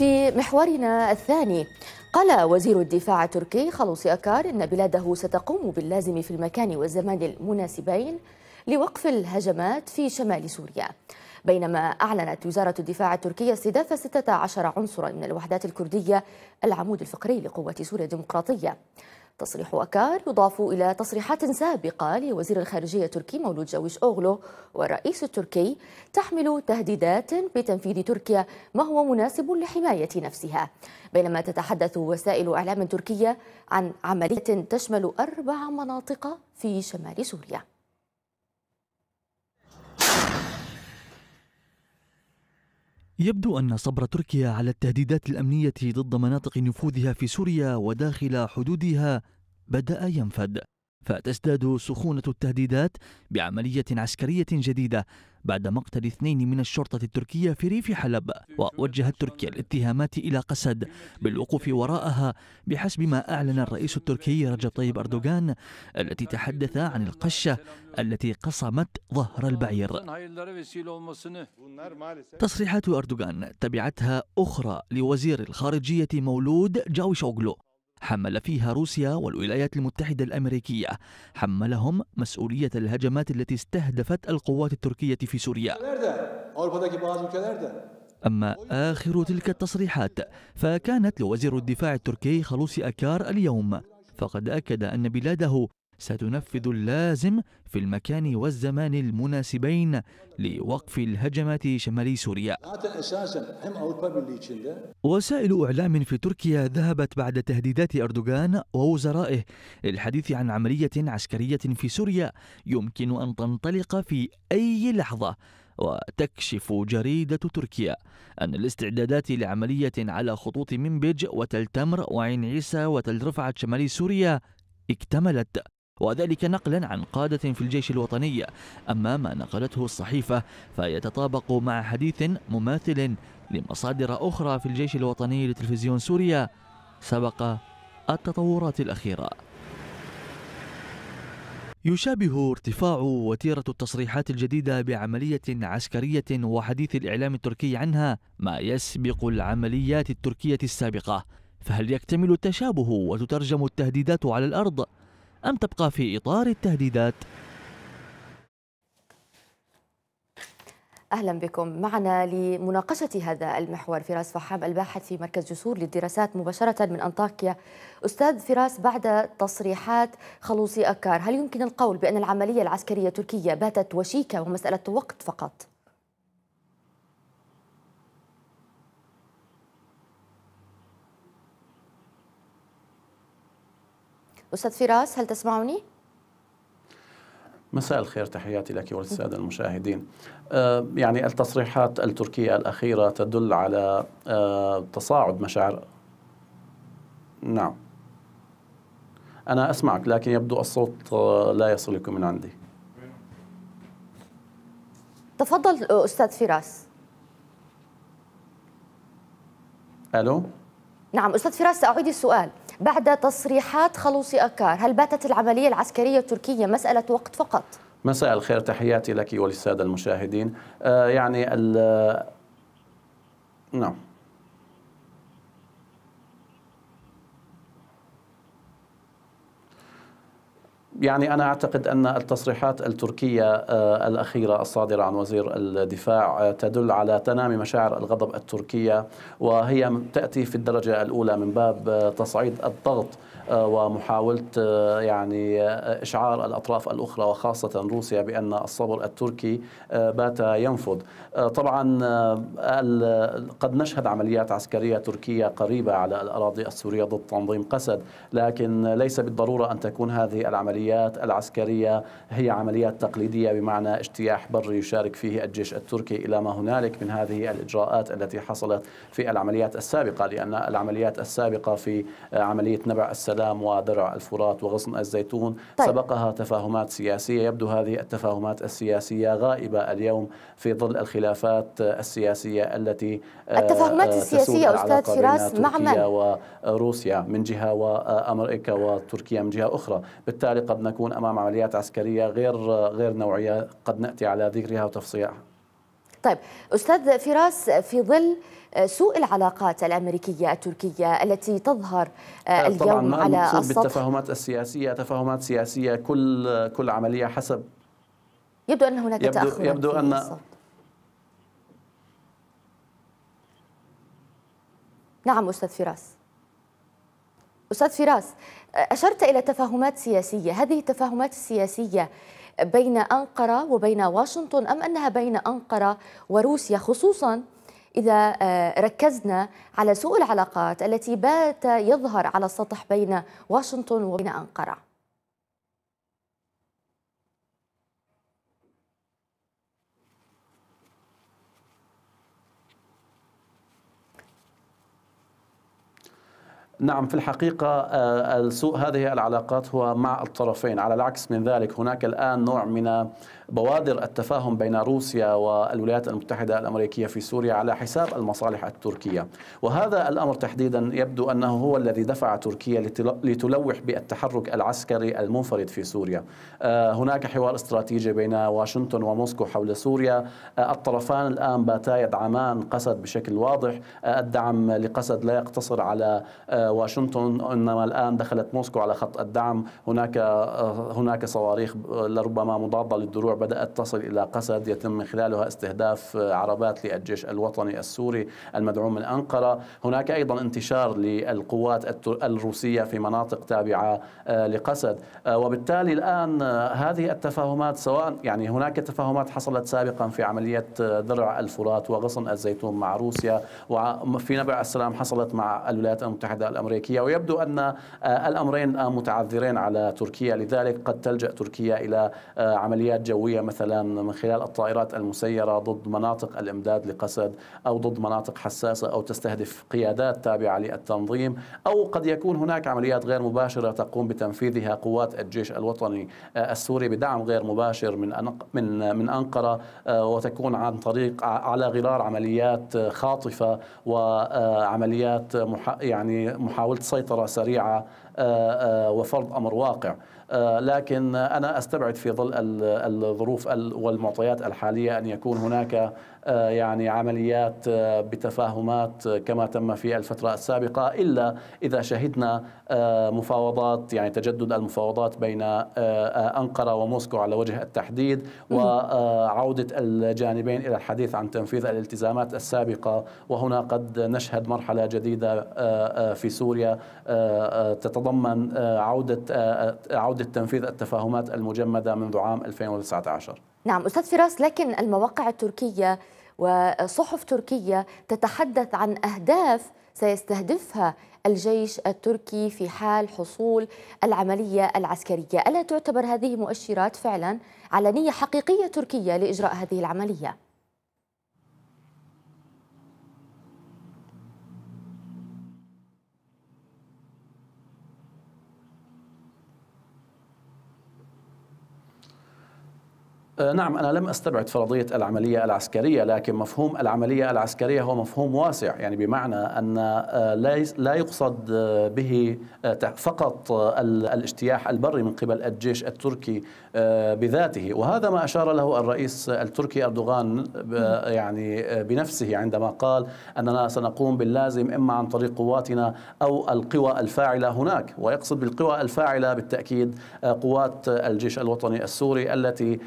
في محورنا الثاني قال وزير الدفاع التركي خلوصي أكار إن بلاده ستقوم باللازم في المكان والزمان المناسبين لوقف الهجمات في شمال سوريا بينما أعلنت وزارة الدفاع التركية استهداف 16 عنصرا من الوحدات الكردية العمود الفقري لقوة سوريا الديمقراطية تصريح أكار يضاف إلى تصريحات سابقة لوزير الخارجية التركي مولود جاويش أوغلو والرئيس التركي تحمل تهديدات بتنفيذ تركيا ما هو مناسب لحماية نفسها بينما تتحدث وسائل إعلام تركية عن عملية تشمل أربع مناطق في شمال سوريا يبدو أن صبر تركيا على التهديدات الأمنية ضد مناطق نفوذها في سوريا وداخل حدودها بدأ ينفد فتزداد سخونة التهديدات بعملية عسكرية جديدة بعد مقتل اثنين من الشرطة التركية في ريف حلب ووجهت تركيا الاتهامات إلى قسد بالوقوف وراءها بحسب ما أعلن الرئيس التركي رجب طيب أردوغان التي تحدث عن القشة التي قصمت ظهر البعير تصريحات أردوغان تبعتها أخرى لوزير الخارجية مولود أوغلو حمل فيها روسيا والولايات المتحدة الأمريكية حملهم مسؤولية الهجمات التي استهدفت القوات التركية في سوريا أما آخر تلك التصريحات فكانت لوزير الدفاع التركي خلوصي أكار اليوم فقد أكد أن بلاده ستنفذ اللازم في المكان والزمان المناسبين لوقف الهجمات شمالي سوريا وسائل إعلام في تركيا ذهبت بعد تهديدات أردوغان ووزرائه للحديث عن عملية عسكرية في سوريا يمكن أن تنطلق في أي لحظة وتكشف جريدة تركيا أن الاستعدادات لعملية على خطوط منبج وتل تمر وعين عيسى وتل رفعت شمالي سوريا اكتملت وذلك نقلا عن قادة في الجيش الوطني أما ما نقلته الصحيفة فيتطابق مع حديث مماثل لمصادر أخرى في الجيش الوطني لتلفزيون سوريا سبق التطورات الأخيرة يشابه ارتفاع وتيرة التصريحات الجديدة بعملية عسكرية وحديث الإعلام التركي عنها ما يسبق العمليات التركية السابقة فهل يكتمل التشابه وتترجم التهديدات على الأرض أم تبقى في إطار التهديدات؟ اهلا بكم معنا لمناقشه هذا المحور فراس فحام الباحث في مركز جسور للدراسات مباشره من انطاكيا استاذ فراس بعد تصريحات خلوصي اكار هل يمكن القول بان العمليه العسكريه التركيه باتت وشيكه ومساله وقت فقط أستاذ فراس هل تسمعني؟ مساء الخير تحياتي لك وللساده المشاهدين. آه، يعني التصريحات التركيه الاخيره تدل على آه، تصاعد مشاعر نعم. انا اسمعك لكن يبدو الصوت آه، لا يصلكم من عندي. تفضل استاذ فراس. الو؟ نعم استاذ فراس ساعيد السؤال. بعد تصريحات خلوصي أكار هل باتت العملية العسكرية التركية مسألة وقت فقط؟ مساء الخير تحياتي لك وللسادة المشاهدين آه يعني نعم يعني أنا أعتقد أن التصريحات التركية آه، الأخيرة الصادرة عن وزير الدفاع آه، تدل على تنامي مشاعر الغضب التركية وهي تأتي في الدرجة الأولى من باب آه، تصعيد الضغط آه، ومحاوله آه، يعني آه، اشعار الاطراف الاخرى وخاصه روسيا بان الصبر التركي بات ينفذ طبعا قد نشهد عمليات عسكريه تركيه قريبه على الاراضي السوريه ضد تنظيم قسد، لكن ليس بالضروره ان تكون هذه العمليات العسكريه هي عمليات تقليديه بمعنى اجتياح بري يشارك فيه الجيش التركي الى ما هنالك من هذه الاجراءات التي حصلت في العمليات السابقه، لان العمليات السابقه في عمليه نبع السابقة السلام ودرع الفرات وغصن الزيتون طيب. سبقها تفاهمات سياسية يبدو هذه التفاهمات السياسية غائبة اليوم في ظل الخلافات السياسية التي آه، التفاهمات السياسية أستاذ فراس مع من؟ وروسيا من جهة وأمريكا وتركيا من جهة أخرى بالتالي قد نكون أمام عمليات عسكرية غير غير نوعية قد نأتي على ذكرها وتفصيلها طيب أستاذ فراس في ظل آه، سوء العلاقات الأمريكية التركية التي تظهر آه، آه، اليوم طبعا ما نعم، على السطح بالتفاهمات السياسية تفاهمات سياسية كل كل عملية حسب يبدو أن هناك يبدو تأخر يبدو أن نعم أستاذ فراس أستاذ فراس أشرت إلى تفاهمات سياسية هذه التفاهمات السياسية بين أنقرة وبين واشنطن أم أنها بين أنقرة وروسيا خصوصاً إذا آه، ركزنا على سوء العلاقات التي بات يظهر على السطح بين واشنطن وبين أنقرة نعم في الحقيقة آه، سوء هذه العلاقات هو مع الطرفين على العكس من ذلك هناك الآن نوع من بوادر التفاهم بين روسيا والولايات المتحدة الأمريكية في سوريا على حساب المصالح التركية وهذا الأمر تحديدا يبدو أنه هو الذي دفع تركيا لتلوح بالتحرك العسكري المنفرد في سوريا آه، هناك حوار استراتيجي بين واشنطن وموسكو حول سوريا آه، الطرفان الآن باتا يدعمان قسد بشكل واضح الدعم لقسد لا يقتصر على واشنطن انما الان دخلت موسكو على خط الدعم هناك آه، هناك صواريخ آه، لربما مضاده للدروع بدات تصل الى قسد يتم من خلالها استهداف آه، عربات للجيش الوطني السوري المدعوم من انقره هناك ايضا انتشار للقوات الروسيه في مناطق تابعه لقسد وبالتالي الان هذه التفاهمات سواء يعني هناك تفاهمات حصلت سابقا في عمليه درع الفرات وغصن الزيتون مع روسيا وفي نبع السلام حصلت مع الولايات المتحده الأمريكية ويبدو أن آه، الأمرين آه، متعذرين على تركيا لذلك قد تلجأ تركيا إلى آه، عمليات جوية مثلا من خلال الطائرات المسيرة ضد مناطق الإمداد لقسد أو ضد مناطق حساسة أو تستهدف قيادات تابعة للتنظيم أو قد يكون هناك عمليات غير مباشرة تقوم بتنفيذها قوات الجيش الوطني السوري بدعم غير مباشر من من من أنقرة وتكون عن طريق على غرار عمليات خاطفة وعمليات يعني محاوله سيطره سريعه آه، آه، وفرض امر واقع آه، لكن انا استبعد في ظل الظروف والمعطيات الحاليه ان يكون هناك آه، يعني عمليات آه، بتفاهمات كما تم في الفتره السابقه الا اذا شهدنا مفاوضات يعني تجدد المفاوضات بين انقره وموسكو على وجه التحديد وعوده الجانبين الى الحديث عن تنفيذ الالتزامات السابقه وهنا قد نشهد مرحله جديده في سوريا تتضمن عوده عوده عودة التنفيذ التفاهمات المجمدة منذ عام 2019 نعم أستاذ فراس لكن المواقع التركية وصحف تركية تتحدث عن أهداف سيستهدفها الجيش التركي في حال حصول العملية العسكرية ألا تعتبر هذه مؤشرات فعلا على نية حقيقية تركية لإجراء هذه العملية؟ آه، نعم أنا لم أستبعد فرضية العملية العسكرية لكن مفهوم العملية العسكرية هو مفهوم واسع يعني بمعنى أن آه، لا يقصد آه، به فقط الاجتياح البري من قبل الجيش التركي بذاته وهذا ما أشار له الرئيس التركي أردوغان يعني بنفسه عندما قال أننا سنقوم باللازم إما عن طريق قواتنا أو القوى الفاعلة هناك ويقصد بالقوى الفاعلة بالتأكيد قوات الجيش الوطني السوري التي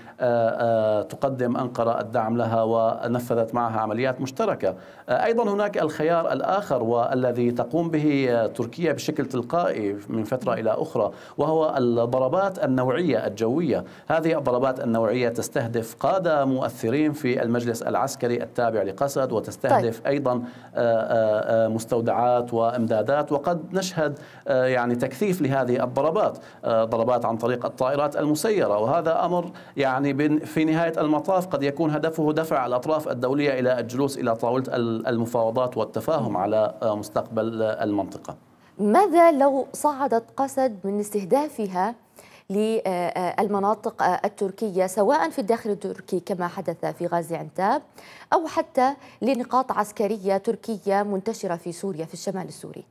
تقدم أنقرة الدعم لها ونفذت معها عمليات مشتركة أيضا هناك الخيار الآخر والذي تقوم به تركيا بشكل تلقائي من فترة إلى أخرى وهو الضربات النوعية الجوية هذه الضربات النوعية تستهدف قادة مؤثرين في المجلس العسكري التابع لقسد وتستهدف طيب. أيضا آه، آه، آه، مستودعات وإمدادات وقد نشهد يعني تكثيف لهذه الضربات ضربات عن طريق الطائرات المسيرة وهذا أمر يعني في نهاية المطاف قد يكون هدفه دفع الأطراف الدولية إلى الجلوس إلى طاولة المفاوضات والتفاهم على آه، مستقبل آه، المنطقة ماذا لو صعدت قسد من استهدافها للمناطق آه، التركية سواء في الداخل التركي كما حدث في غازي عنتاب أو حتى لنقاط عسكرية تركية منتشرة في سوريا في الشمال السوري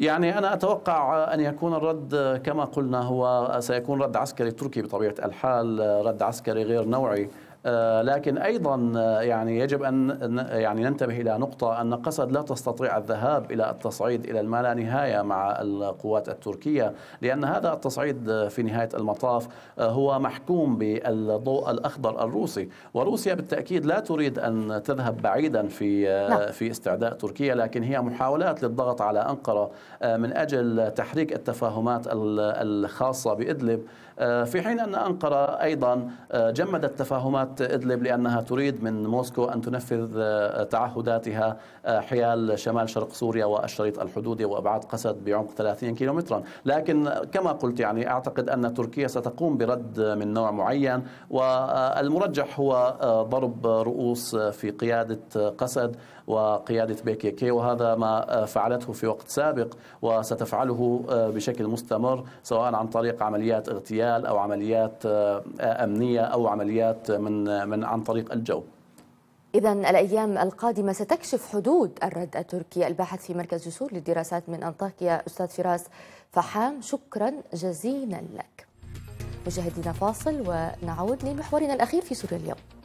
يعني أنا أتوقع أن يكون الرد كما قلنا هو سيكون رد عسكري تركي بطبيعة الحال رد عسكري غير نوعي آه، لكن ايضا آه، يعني يجب ان يعني ننتبه الى نقطه ان قسد لا تستطيع الذهاب الى التصعيد الى الما لا نهايه مع القوات التركيه لان هذا التصعيد آه، في نهايه المطاف هو محكوم بالضوء الاخضر الروسي وروسيا بالتاكيد لا تريد ان تذهب بعيدا في نعم. في استعداء تركيا لكن هي محاولات للضغط على انقره من اجل تحريك التفاهمات الخاصه بادلب آه، في حين أن أنقرة أيضا آه، جمدت تفاهمات إدلب لأنها تريد من موسكو أن تنفذ آه، تعهداتها حيال شمال شرق سوريا والشريط الحدودي وأبعاد قسد بعمق 30 كيلومترا لكن كما قلت يعني أعتقد أن تركيا ستقوم برد من نوع معين والمرجح هو ضرب رؤوس في قيادة قسد وقيادة بيكيكي وهذا ما آه، فعلته في وقت سابق وستفعله آه، بشكل مستمر سواء عن طريق عمليات اغتيال أو عمليات آه، أمنية أو عمليات من, من عن طريق الجو إذا الأيام القادمة ستكشف حدود الرد التركي الباحث في مركز جسور للدراسات من أنطاكيا أستاذ فراس فحام شكرا جزيلا لك مشاهدينا فاصل ونعود لمحورنا الأخير في سوريا اليوم